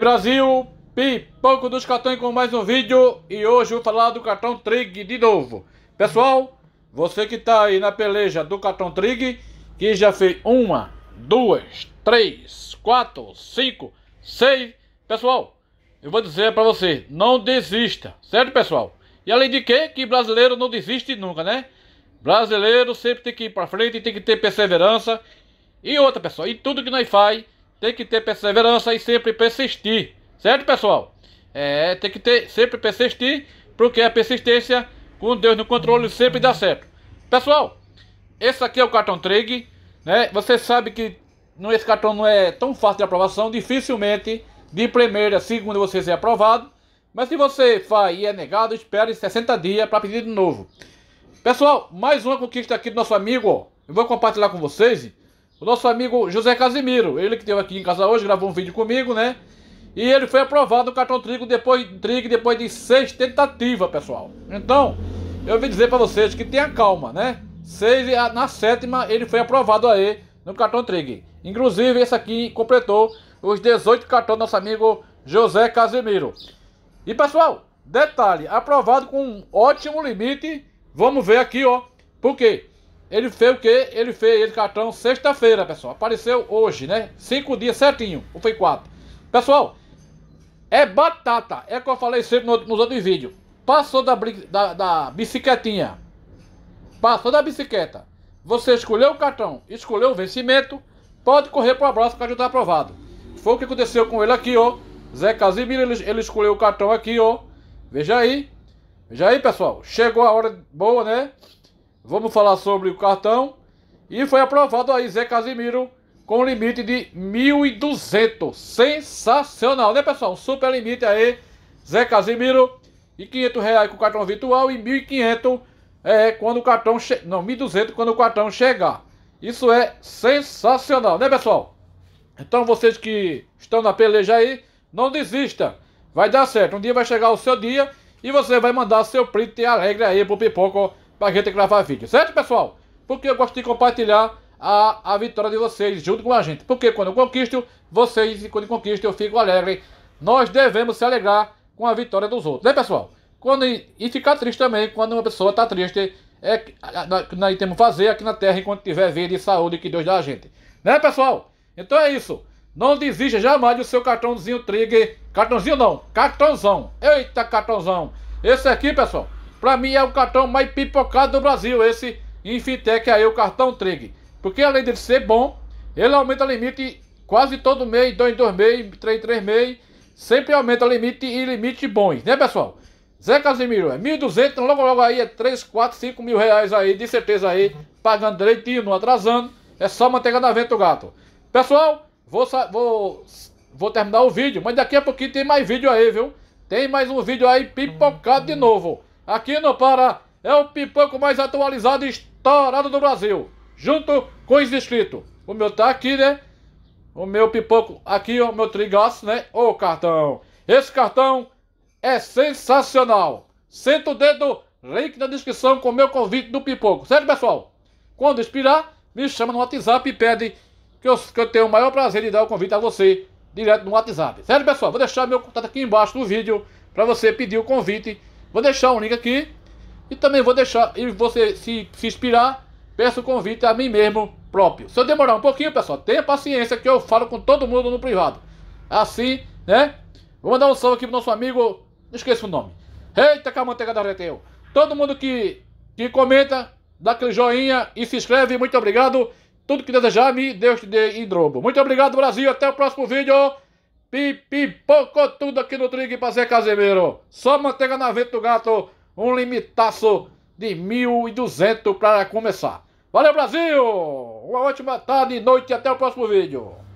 Brasil, Pipoco dos Cartões com mais um vídeo e hoje vou falar do cartão Trig de novo. Pessoal, você que está aí na peleja do cartão Trig, que já fez uma, duas, três, quatro, cinco, seis. Pessoal, eu vou dizer para você, não desista, certo pessoal? E além de que, que brasileiro não desiste nunca, né? Brasileiro sempre tem que ir para frente, tem que ter perseverança. E outra pessoal, e tudo que nós faz tem que ter perseverança e sempre persistir. Certo, pessoal? É, tem que ter sempre persistir, porque a persistência com Deus no controle sempre dá certo. Pessoal, esse aqui é o cartão Trig, né? Você sabe que não, esse cartão não é tão fácil de aprovação, dificilmente de primeira, segunda você ser aprovado. Mas se você faz e é negado, espere 60 dias para pedir de novo. Pessoal, mais uma conquista aqui do nosso amigo. Eu vou compartilhar com vocês. O nosso amigo José Casimiro, ele que esteve aqui em casa hoje, gravou um vídeo comigo, né? E ele foi aprovado no cartão trigo depois, trigo depois de seis tentativas, pessoal. Então, eu vim dizer para vocês que tenha calma, né? Seis, na sétima ele foi aprovado aí no cartão trigo. Inclusive, esse aqui completou os 18 cartões do nosso amigo José Casimiro. E pessoal, detalhe, aprovado com um ótimo limite. Vamos ver aqui, ó. Por quê? Ele fez o quê? Ele fez ele cartão sexta-feira, pessoal. Apareceu hoje, né? Cinco dias certinho. Ou foi quatro. Pessoal, é batata. É o que eu falei sempre nos outros vídeos. Passou da, da, da bicicletinha. Passou da bicicleta. Você escolheu o cartão, escolheu o vencimento. Pode correr para o abraço para ajudar tá aprovado. Foi o que aconteceu com ele aqui, ó. Zé Casimiro, ele, ele escolheu o cartão aqui, ó. Veja aí. Veja aí, pessoal. Chegou a hora boa, né? Vamos falar sobre o cartão. E foi aprovado aí Zé Casimiro com limite de 1.200. Sensacional, né, pessoal? super limite aí, Zé Casimiro. E 500 reais com o cartão virtual e 1.500 é, quando o cartão... Che... Não, 1.200 quando o cartão chegar. Isso é sensacional, né, pessoal? Então, vocês que estão na peleja aí, não desista. Vai dar certo. Um dia vai chegar o seu dia e você vai mandar seu print alegre aí pro Pipoco pra gente gravar vídeo, certo, pessoal? Porque eu gosto de compartilhar a, a vitória de vocês junto com a gente. Porque quando eu conquisto, vocês, quando eu conquisto, eu fico alegre. Nós devemos se alegrar com a vitória dos outros, né, pessoal? Quando, e ficar triste também quando uma pessoa está triste. É, que nós temos que fazer aqui na Terra enquanto tiver vida e saúde que Deus dá a gente. Né, pessoal? Então é isso. Não desista jamais do seu cartãozinho Trigger. Cartãozinho não, cartãozão. Eita, cartãozão. Esse aqui, pessoal, para mim é o cartão mais pipocado do Brasil, esse Infitec aí, o cartão Trig. Porque além de ser bom, ele aumenta o limite quase todo mês, dois em dois meses, três em três meses. Sempre aumenta o limite e limite bons, né pessoal? Zé Casimiro, é 1.200, logo logo aí é 3, 4, 5 mil reais aí, de certeza aí, pagando direitinho, não atrasando. É só manteiga na o gato. Pessoal, vou, vou, vou terminar o vídeo, mas daqui a pouquinho tem mais vídeo aí, viu? Tem mais um vídeo aí pipocado de novo aqui no Pará, é o pipoco mais atualizado e estourado do Brasil, junto com os inscritos. O meu tá aqui, né? O meu pipoco aqui, o meu trigaço, né? O cartão. Esse cartão é sensacional. Senta o dedo, link na descrição com o meu convite do pipoco. Certo, pessoal? Quando expirar, me chama no WhatsApp e pede que eu, que eu tenho o maior prazer de dar o convite a você direto no WhatsApp. Certo, pessoal? Vou deixar meu contato aqui embaixo do vídeo para você pedir o convite Vou deixar um link aqui. E também vou deixar, e você se, se inspirar, peço o convite a mim mesmo próprio. Se eu demorar um pouquinho, pessoal, tenha paciência que eu falo com todo mundo no privado. Assim, né? Vou mandar um salve aqui pro nosso amigo, não o nome. Eita, que a manteiga derreteu? Todo mundo que, que comenta, dá aquele joinha e se inscreve. Muito obrigado. Tudo que desejar, me Deus te dê drobo. Muito obrigado, Brasil. Até o próximo vídeo. Pipipocou tudo aqui no Trig pra ser Casimiro. Só manteiga na venta do gato. Um limitaço de 1.200 para começar. Valeu, Brasil! Uma ótima tarde e noite e até o próximo vídeo.